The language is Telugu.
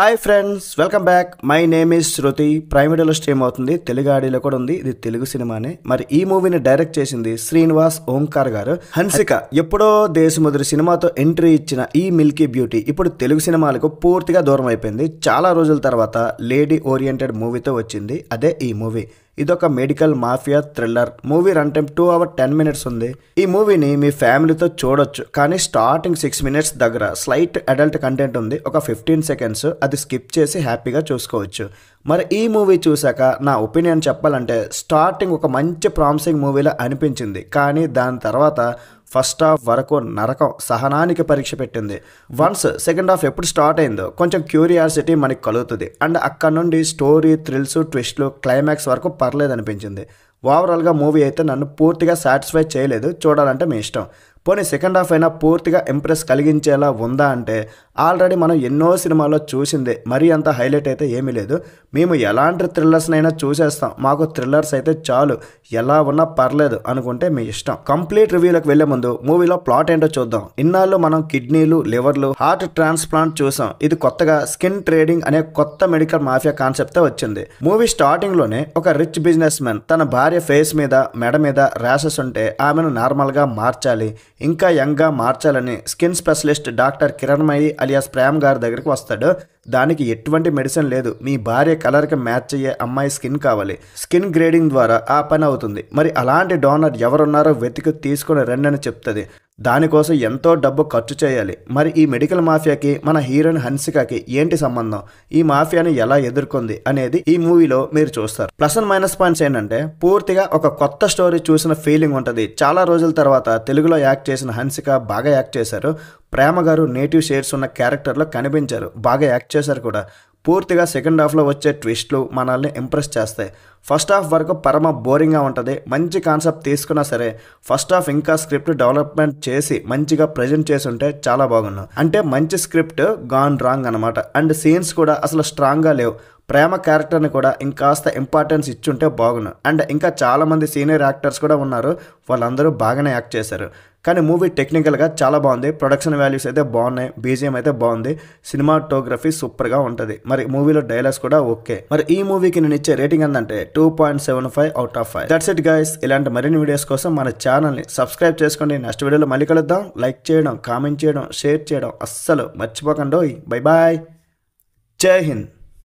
hi friends welcome back my name is Shruti prime stream అవుతుంది తెలుగు ఆడియోలో కూడా ఉంది ఇది తెలుగు సినిమానే మరి ఈ మూవీని డైరెక్ట్ చేసింది శ్రీనివాస్ ఓంకార్ గారు హన్సిక ఎప్పుడో దేశముద్రి సినిమాతో ఎంట్రీ ఇచ్చిన ఈ మిల్కీ బ్యూటీ ఇప్పుడు తెలుగు సినిమాలకు పూర్తిగా దూరం అయిపోయింది చాలా రోజుల తర్వాత లేడీ ఓరియంటెడ్ మూవీతో వచ్చింది అదే ఈ మూవీ ఇదొక medical mafia thriller movie run time two hour ten minutes ఉంది ఈ మూవీని మీ ఫ్యామిలీతో చూడొచ్చు కానీ స్టార్టింగ్ సిక్స్ మినిట్స్ దగ్గర స్లైట్ అడల్ట్ కంటెంట్ ఉంది ఒక ఫిఫ్టీన్ సెకండ్స్ అది స్కిప్ చేసి హ్యాపీగా చూసుకోవచ్చు మరి ఈ మూవీ చూశాక నా ఒపీనియన్ చెప్పాలంటే స్టార్టింగ్ ఒక మంచి ప్రామిసింగ్ మూవీలా అనిపించింది కానీ దాని తర్వాత ఫస్ట్ హాఫ్ వరకు నరకం సహనానికి పరీక్ష పెట్టింది వన్స్ సెకండ్ హాఫ్ ఎప్పుడు స్టార్ట్ అయిందో కొంచెం క్యూరియాసిటీ మనకి కలుగుతుంది అండ్ అక్కడ నుండి స్టోరీ థ్రిల్స్ ట్విస్ట్లు క్లైమాక్స్ వరకు పర్లేదు అనిపించింది ఓవరాల్గా మూవీ అయితే నన్ను పూర్తిగా సాటిస్ఫై చేయలేదు చూడాలంటే మీ ఇష్టం పోనీ సెకండ్ హాఫ్ అయినా పూర్తిగా ఇంప్రెస్ కలిగించేలా ఉందా అంటే ఆల్రెడీ మనం ఎన్నో సినిమాల్లో చూసిందే మరీ అంత హైలైట్ అయితే ఏమీ లేదు మేము ఎలాంటి థ్రిల్లర్స్నైనా చూసేస్తాం మాకు థ్రిల్లర్స్ అయితే చాలు ఎలా ఉన్నా పర్లేదు అనుకుంటే మీ ఇష్టం కంప్లీట్ రివ్యూలకు వెళ్లే ముందు మూవీలో ప్లాట్ ఏంటో చూద్దాం ఇన్నాళ్ళు మనం కిడ్నీలు లివర్లు హార్ట్ ట్రాన్స్ప్లాంట్ చూసాం ఇది కొత్తగా స్కిన్ ట్రేడింగ్ అనే కొత్త మెడికల్ మాఫియా కాన్సెప్ట్తో వచ్చింది మూవీ స్టార్టింగ్లోనే ఒక రిచ్ బిజినెస్ మ్యాన్ తన భార్య భార్య ఫేస్ మీద మెడ మీద ర్యాషెస్ ఉంటే ఆమెను నార్మల్గా మార్చాలి ఇంకా యంగ్గా మార్చాలని skin specialist doctor Kiranmayi alias Prem గారి దగ్గరికి వస్తాడు దానికి ఎటువంటి మెడిసిన్ లేదు మీ భార్య కలర్కి మ్యాచ్ అయ్యే అమ్మాయి స్కిన్ కావాలి స్కిన్ గ్రేడింగ్ ద్వారా ఆ పని అవుతుంది మరి అలాంటి డోనర్ ఎవరున్నారో వెతికి తీసుకుని రండి అని చెప్తుంది దానికోసం ఎంతో డబ్బు ఖర్చు చేయాలి మరి ఈ మెడికల్ మాఫియాకి మన హీరోయిన్ హన్సికకి ఏంటి సంబంధం ఈ మాఫియాని ఎలా ఎదుర్కొంది అనేది ఈ మూవీలో మీరు చూస్తారు ప్లస్ అండ్ మైనస్ పాయింట్స్ ఏంటంటే పూర్తిగా ఒక కొత్త స్టోరీ చూసిన ఫీలింగ్ ఉంటుంది చాలా రోజుల తర్వాత తెలుగులో యాక్ట్ చేసిన హన్సిక బాగా యాక్ట్ చేశారు ప్రేమ గారు నేటివ్ షేర్స్ ఉన్న క్యారెక్టర్లో కనిపించారు బాగా యాక్ట్ చేశారు కూడా పూర్తిగా సెకండ్ హాఫ్లో వచ్చే ట్విస్ట్లు మనల్ని ఇంప్రెస్ చేస్తాయి ఫస్ట్ హాఫ్ వరకు పరమ బోరింగ్గా ఉంటుంది మంచి కాన్సెప్ట్ తీసుకున్నా సరే ఫస్ట్ హాఫ్ ఇంకా స్క్రిప్ట్ డెవలప్మెంట్ చేసి మంచిగా ప్రజెంట్ చేసి ఉంటే చాలా బాగున్నాను అంటే మంచి స్క్రిప్ట్ గాన్ రాంగ్ అనమాట అండ్ సీన్స్ కూడా అసలు స్ట్రాంగ్గా లేవు ప్రేమ క్యారెక్టర్ని కూడా ఇంకాస్త ఇంపార్టెన్స్ ఇచ్చుంటే బాగున్నాను అండ్ ఇంకా చాలామంది సీనియర్ యాక్టర్స్ కూడా ఉన్నారు వాళ్ళందరూ బాగానే యాక్ట్ చేశారు కానీ మూవీ టెక్నికల్గా చాలా బాగుంది ప్రొడక్షన్ వాల్యూస్ అయితే బాగున్నాయి బీజిఎం అయితే బాగుంది సినిమాటోగ్రఫీ సూపర్గా ఉంటుంది మరి మూవీలో డైలాగ్స్ కూడా ఓకే మరి ఈ మూవీకి నేను ఇచ్చే రేటింగ్ ఏంటంటే two point seven five out of five that's it guys ఇలాంటి మరిన్ని వీడియోస్ కోసం మన ఛానల్ని సబ్స్క్రైబ్ చేసుకోండి నెక్స్ట్ వీడియోలో మళ్ళీ కలుద్దాం లైక్ చేయడం కామెంట్ చేయడం షేర్ చేయడం అస్సలు మర్చిపోకండి బై బాయ్ జై హింద్